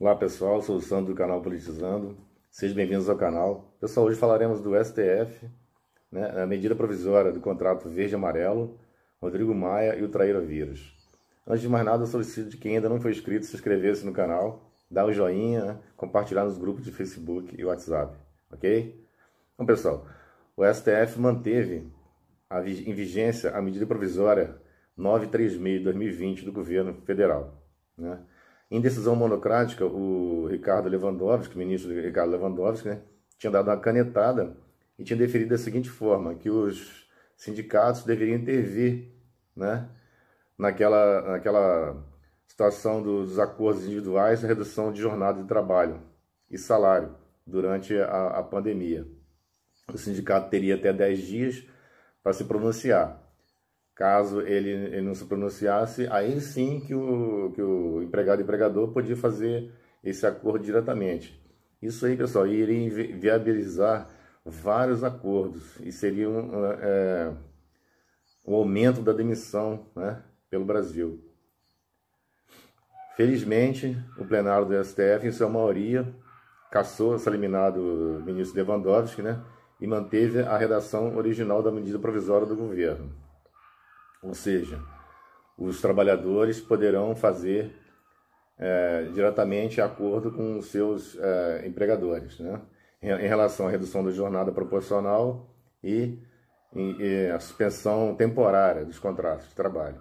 Olá pessoal, sou o Sandro do canal Politizando. Sejam bem-vindos ao canal. Pessoal, hoje falaremos do STF, né, a medida provisória do contrato verde-amarelo, Rodrigo Maia e o Traíra Vírus. Antes de mais nada, eu solicito de quem ainda não foi inscrito se inscrever-se no canal, dar um joinha, né, compartilhar nos grupos de Facebook e WhatsApp, ok? Então pessoal, o STF manteve a, em vigência a medida provisória 936 de 2020 do governo federal, né? Em decisão monocrática, o Ricardo Lewandowski, ministro Ricardo Lewandowski, né, tinha dado uma canetada e tinha deferido da seguinte forma, que os sindicatos deveriam intervir né, naquela, naquela situação dos acordos individuais, redução de jornada de trabalho e salário durante a, a pandemia. O sindicato teria até 10 dias para se pronunciar. Caso ele, ele não se pronunciasse, aí sim que o, que o empregado e empregador podia fazer esse acordo diretamente. Isso aí, pessoal, iria viabilizar vários acordos e seria um, é, um aumento da demissão né, pelo Brasil. Felizmente, o plenário do STF, em sua maioria, cassou essa liminar do ministro Lewandowski né, e manteve a redação original da medida provisória do governo. Ou seja, os trabalhadores poderão fazer é, diretamente acordo com os seus é, empregadores, né? em relação à redução da jornada proporcional e, em, e a suspensão temporária dos contratos de trabalho.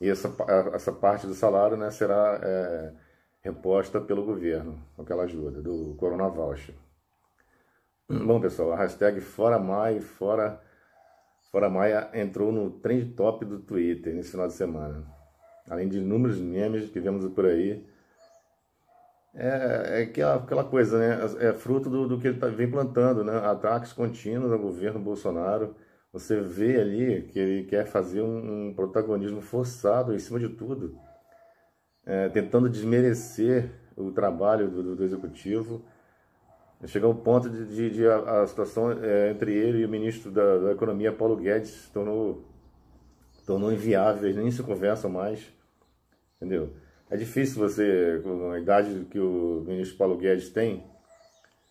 E essa, essa parte do salário né, será é, reposta pelo governo, aquela ajuda, do Corona Voucher. Bom, pessoal, a hashtag Fora Mai, Fora Fora Maia entrou no trend top do Twitter nesse final de semana. Além de inúmeros memes que vemos por aí. É, é aquela, aquela, coisa, né? É fruto do, do que ele tá, vem plantando, né? Ataques contínuos ao governo Bolsonaro. Você vê ali que ele quer fazer um, um protagonismo forçado em cima de tudo. É, tentando desmerecer o trabalho do, do, do executivo Chegou um ponto de, de, de a, a, situação é, entre ele e o ministro da, da Economia, Paulo Guedes, se tornou, tornou inviável, eles nem se conversam mais, entendeu? É difícil você, com a idade que o ministro Paulo Guedes tem,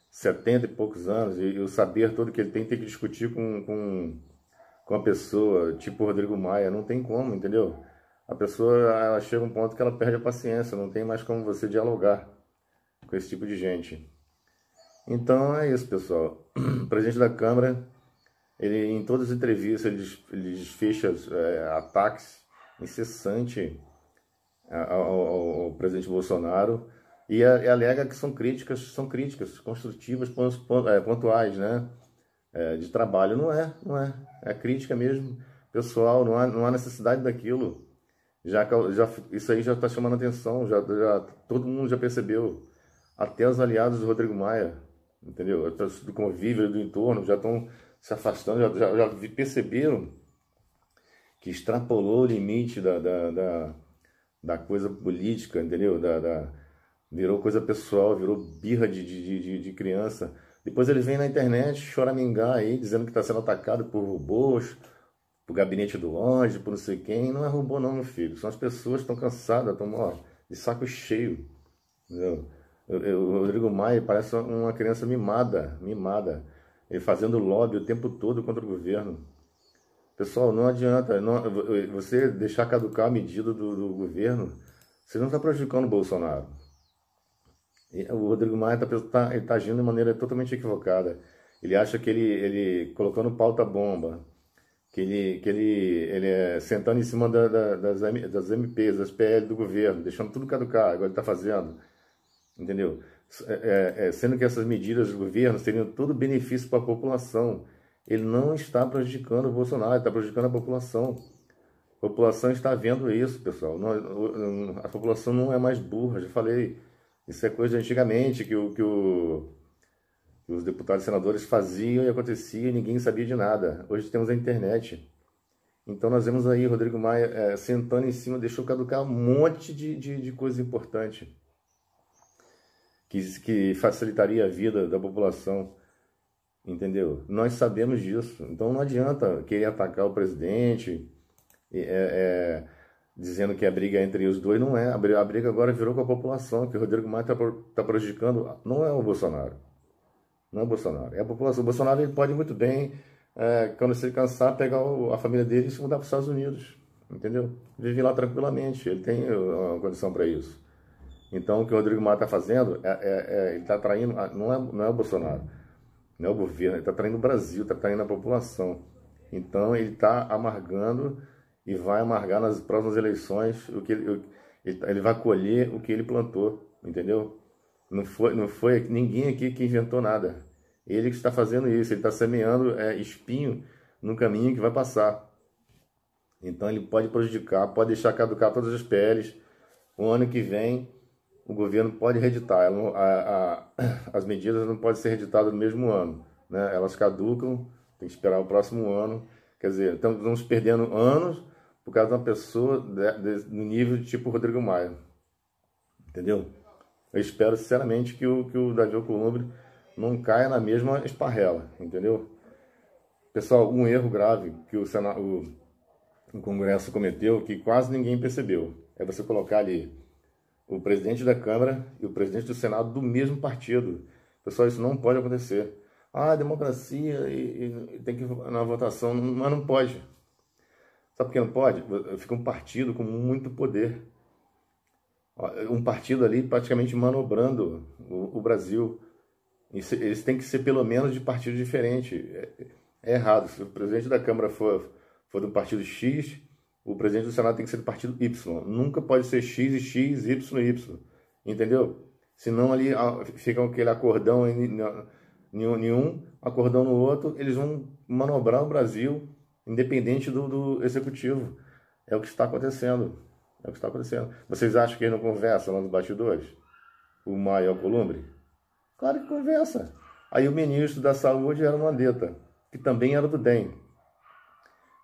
70 e poucos anos, e, e o saber todo que ele tem, ter que discutir com, com, com a pessoa, tipo Rodrigo Maia, não tem como, entendeu? a pessoa ela chega um ponto que ela perde a paciência, não tem mais como você dialogar com esse tipo de gente. Então é isso, pessoal. O presidente da Câmara, ele em todas as entrevistas, ele, ele é, ataques incessantes ao, ao, ao, presidente Bolsonaro e, a, e, alega que são críticas, são críticas construtivas, é, pontuais, né? É, de trabalho. Não é, não é. É crítica mesmo, pessoal, não há, não há necessidade daquilo. Já, já, isso aí já está chamando atenção, já, já, todo mundo já percebeu. Até os aliados do Rodrigo Maia entendeu? do convívio do entorno já estão se afastando, já, já, já perceberam que extrapolou o limite da, da, da, da coisa política, entendeu? Da, da, virou coisa pessoal, virou birra de, de, de, de criança. Depois ele vem na internet choramingar aí, dizendo que está sendo atacado por robôs, por gabinete do ódio, por não sei quem. Não é robô não, meu filho. São as pessoas que estão cansadas, estão de saco cheio. Entendeu? O Rodrigo Maia parece uma criança mimada, mimada, fazendo lobby o tempo todo contra o governo. Pessoal, não adianta não, você deixar caducar a medida do, do governo, você não está prejudicando o Bolsonaro. E o Rodrigo Maia está tá, tá agindo de maneira totalmente equivocada. Ele acha que ele, ele colocando pauta bomba, que ele, que ele, ele é sentando em cima da, da, das, das MPs, das PL do governo, deixando tudo caducar, agora ele está fazendo entendeu? É, é, é, sendo que essas medidas do governo seriam todo benefício para a população. Ele não está prejudicando o Bolsonaro, está prejudicando a população. A população está vendo isso, pessoal. Não, a população não é mais burra, já falei. Isso é coisa de antigamente que, o, que, o, que os deputados e senadores faziam e acontecia e ninguém sabia de nada. Hoje temos a internet. Então nós vemos aí Rodrigo Maia é, sentando em cima, deixou caducar um monte de, de, de coisa importante que, que facilitaria a vida da população. Entendeu? Nós sabemos disso. Então não adianta querer atacar o presidente é, é, dizendo que a briga é entre os dois. Não é. A briga agora virou com a população, que o Rodrigo Maia está tá prejudicando. Não é o Bolsonaro. Não é o Bolsonaro. É a população. O Bolsonaro ele pode muito bem, é, quando se cansar, pegar o, a família dele e se mudar para os Estados Unidos. Entendeu? Vive lá tranquilamente. Ele tem uma condição para isso. Então, o que o Rodrigo Maia está fazendo, é, é, é ele está traindo, não é, não é o Bolsonaro, não é o governo, ele está traindo o Brasil, está traindo a população. Então, ele está amargando e vai amargar nas próximas eleições o que ele, tá, ele, vai colher o que ele plantou, entendeu? Não foi, não foi ninguém aqui que inventou nada. Ele que está fazendo isso, ele está semeando é, espinho no caminho que vai passar. Então ele pode prejudicar, pode deixar caducar todas as peles. O ano que vem o governo pode reeditar. a, a, as medidas não podem ser reeditadas no mesmo ano. Né? Elas caducam, tem que esperar o próximo ano. Quer dizer, então, estamos perdendo anos por causa de uma pessoa de, de, no nível de tipo Rodrigo Maia. Entendeu? Eu espero sinceramente que o, que o Davi Alcolumbre não caia na mesma esparrela, entendeu? Pessoal, um erro grave que o, senado o, o Congresso cometeu que quase ninguém percebeu é você colocar ali o presidente da Câmara e o presidente do Senado do mesmo partido. Pessoal, isso não pode acontecer. Ah, democracia e, e tem que na votação, mas não pode. Sabe por que não pode? Fica um partido com muito poder. Um partido ali praticamente manobrando o, o Brasil. eles têm que ser pelo menos de partido diferente. É, é errado. Se o presidente da Câmara for, for de um partido X, o presidente do Senado tem que ser do partido Y. Nunca pode ser X e X, Y e Y. Entendeu? Senão ali ah, fica aquele acordão em acordão no outro, eles vão manobrar o Brasil independente do, do executivo. É o que está acontecendo. É o que está acontecendo. Vocês acham que ele não conversa lá nos bastidores? O Maio Columbre? Claro que conversa. Aí o ministro da Saúde era o Mandetta, que também era do DEM.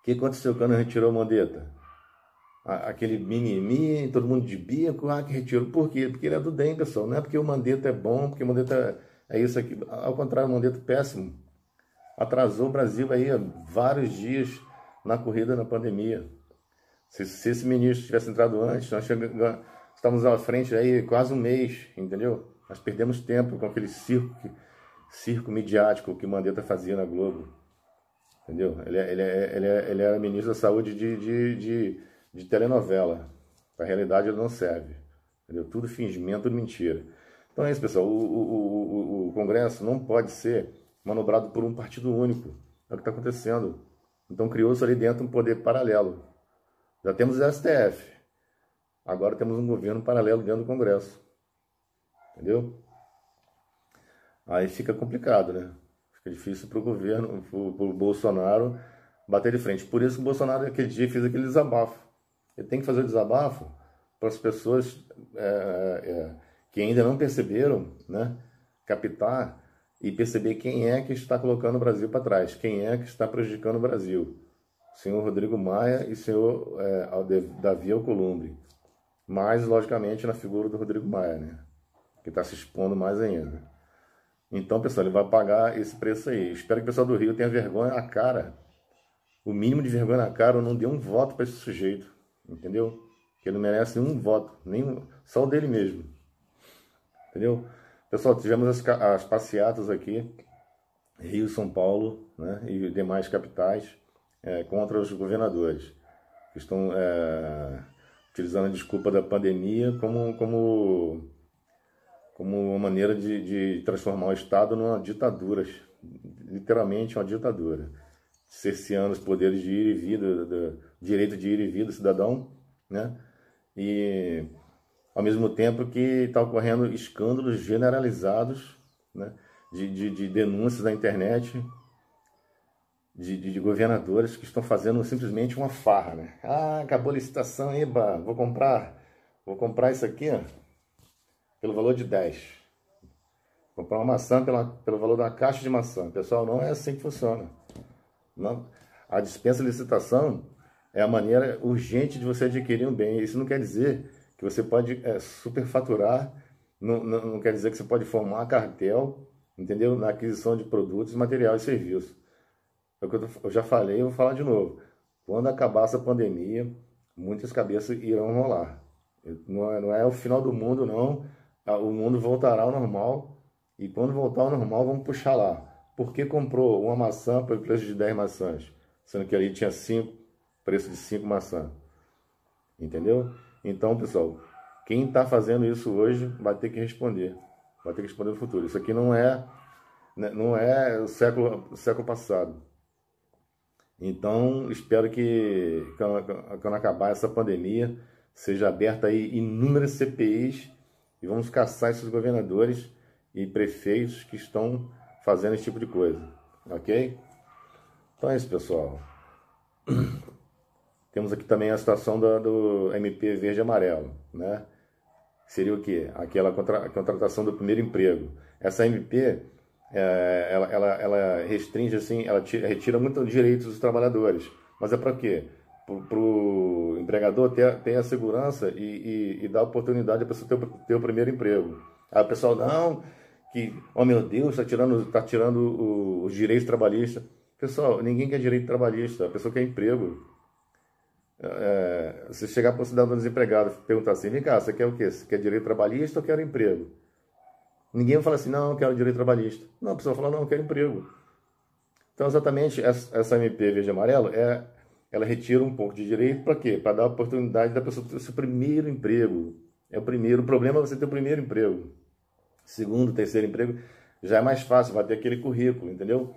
O que aconteceu quando retirou a Mandetta? Aquele mimimi, todo mundo de bico, ah, que retirou. Por quê? Porque ele é do DEM, pessoal. Não é porque o Mandetta é bom, porque o Mandetta é isso aqui. Ao contrário, o Mandetta é péssimo. Atrasou o Brasil aí vários dias na corrida na pandemia. Se, se esse ministro tivesse entrado antes, nós estávamos à frente aí quase um mês, entendeu? Nós perdemos tempo com aquele circo, circo midiático que o Mandetta fazia na Globo. Entendeu? Ele, é, ele, é, ele, é, ele era ministro da saúde de, de, de, de telenovela. A realidade ele não serve. Entendeu? Tudo fingimento, tudo mentira. Então é isso, pessoal. O, o, o, o Congresso não pode ser manobrado por um partido único. É o que está acontecendo. Então criou-se ali dentro um poder paralelo. Já temos o STF. Agora temos um governo paralelo dentro do Congresso. Entendeu? Aí fica complicado, né? Fica difícil para o governo, para o Bolsonaro bater de frente. Por isso que o Bolsonaro aquele dia fez aquele desabafo. Ele tem que fazer o desabafo para as pessoas é, é, que ainda não perceberam, né, captar e perceber quem é que está colocando o Brasil para trás, quem é que está prejudicando o Brasil. senhor Rodrigo Maia e senhor é, Davi Alcolumbre. Mais, logicamente, na figura do Rodrigo Maia, né, que está se expondo mais ainda. Então, pessoal, ele vai pagar esse preço aí. Espero que o pessoal do Rio tenha vergonha na cara. O mínimo de vergonha na cara, eu não dei um voto para esse sujeito. Entendeu? Que ele não merece um voto, nem só o dele mesmo. Entendeu? Pessoal, tivemos as, as passeatas aqui, Rio, São Paulo né, e demais capitais, é, contra os governadores, que estão é, utilizando a desculpa da pandemia como, como como uma maneira de, de transformar o Estado numa ditadura, literalmente uma ditadura, cerceando os poderes de ir e vir, do, do, direito de ir e vir do cidadão, né? E ao mesmo tempo que está ocorrendo escândalos generalizados, né? De, de, de denúncias na internet, de, de, de, governadores que estão fazendo simplesmente uma farra, né? Ah, acabou a licitação, eba, vou comprar, vou comprar isso aqui, ó pelo valor de 10. Comprar uma maçã pela, pelo valor da caixa de maçã. Pessoal, não é assim que funciona. Não. A dispensa licitação é a maneira urgente de você adquirir um bem. Isso não quer dizer que você pode é, superfaturar, não, não, não, quer dizer que você pode formar cartel, entendeu? Na aquisição de produtos, material e serviços É eu, eu já falei, eu vou falar de novo. Quando acabar essa pandemia, muitas cabeças irão rolar. Não é, não é o final do mundo, não. Ah, o mundo voltará ao normal e quando voltar ao normal vamos puxar lá. Por que comprou uma maçã pelo preço de 10 maçãs? Sendo que ali tinha 5, preço de 5 maçãs. Entendeu? Então, pessoal, quem está fazendo isso hoje vai ter que responder. Vai ter que responder no futuro. Isso aqui não é né, não é o século, século passado. Então, espero que quando acabar essa pandemia, seja aberta aí inúmeras CPIs e vamos caçar esses governadores e prefeitos que estão fazendo esse tipo de coisa, ok? Então é isso, pessoal. Temos aqui também a situação do, do MP Verde Amarelo, né? Seria o quê? Aquela contra, contratação do primeiro emprego. Essa MP, é, ela, ela, ela, restringe, assim, ela tira, retira muito direitos dos trabalhadores. Mas é para quê? para o empregador ter, ter a segurança e, e, e dar oportunidade para pessoa ter, ter o primeiro emprego. Aí o pessoal, não, que, oh meu Deus, está tirando, tá tirando os direitos trabalhistas. Pessoal, ninguém quer direito trabalhista, a pessoa quer emprego. É, se chegar para um cidadão desempregado e perguntar assim, vem cá, você quer o quê? Você quer direito trabalhista ou quer emprego? Ninguém fala assim, não, eu quero direito trabalhista. Não, a pessoa fala, não, eu quero emprego. Então, exatamente, essa, essa MP verde e amarelo é ela retira um pouco de direito para quê? Para dar a oportunidade da pessoa ter o seu primeiro emprego. É o primeiro. O problema é você ter o primeiro emprego. Segundo, terceiro emprego já é mais fácil, vai ter aquele currículo, entendeu?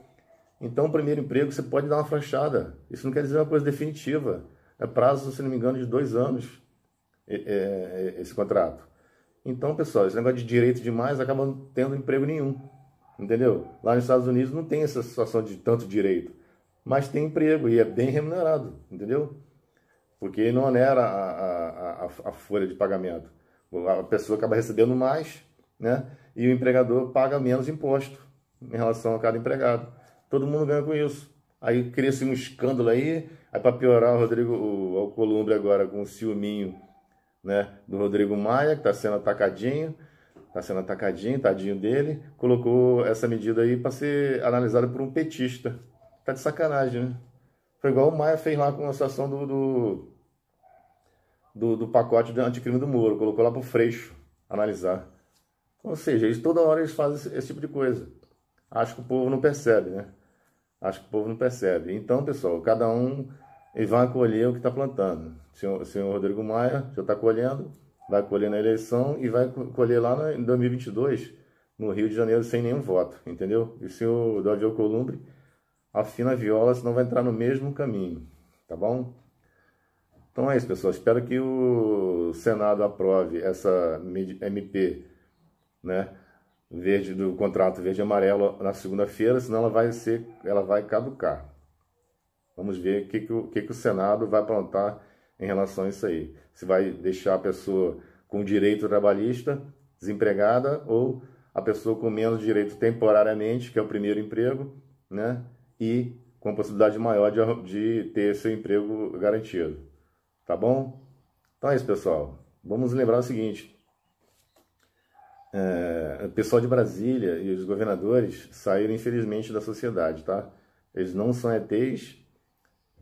Então, o primeiro emprego você pode dar uma frouxada. Isso não quer dizer uma coisa definitiva. É prazo, se não me engano, de dois anos é, é, é, esse contrato. Então, pessoal, esse negócio de direito demais acaba não tendo emprego nenhum. Entendeu? Lá nos Estados Unidos não tem essa situação de tanto direito mas tem emprego e é bem remunerado, entendeu? Porque não onera a, a, a, a folha de pagamento. A pessoa acaba recebendo mais, né? E o empregador paga menos imposto em relação a cada empregado. Todo mundo ganha com isso. Aí cria-se um escândalo aí, aí para piorar o Rodrigo o Alcolumbre agora com o ciúminho, né, do Rodrigo Maia, que está sendo atacadinho, está sendo atacadinho, tadinho dele, colocou essa medida aí para ser analisada por um petista tá de sacanagem, né? Foi igual o Maia fez lá com a situação do, do, do, do pacote de anticrime do Moro. Colocou lá pro Freixo analisar. Ou seja, eles, toda hora eles fazem esse, esse tipo de coisa. Acho que o povo não percebe, né? Acho que o povo não percebe. Então, pessoal, cada um vai colher o que está plantando. O senhor, o senhor Rodrigo Maia já está colhendo, vai colher na eleição e vai colher lá em 2022, no Rio de Janeiro, sem nenhum voto, entendeu? E o senhor Davi Columbre afina a viola, senão vai entrar no mesmo caminho, tá bom? Então é isso, pessoal. Espero que o Senado aprove essa MP, né? Verde do contrato verde e amarelo na segunda-feira, senão ela vai ser, ela vai caducar. Vamos ver o que, que, o, que, que o Senado vai plantar em relação a isso aí. Se vai deixar a pessoa com direito trabalhista desempregada ou a pessoa com menos direito temporariamente, que é o primeiro emprego, né? e com a possibilidade maior de, de ter seu emprego garantido. Tá bom? Então é isso, pessoal. Vamos lembrar o seguinte: é, o pessoal de Brasília e os governadores saíram, infelizmente, da sociedade, tá? Eles não são ETs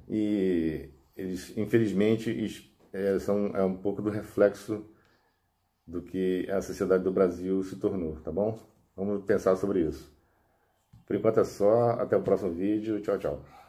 e eles, infelizmente, é, são, é um pouco do reflexo do que a sociedade do Brasil se tornou, tá bom? Vamos pensar sobre isso. Por enquanto é só. Até o próximo vídeo. Tchau, tchau.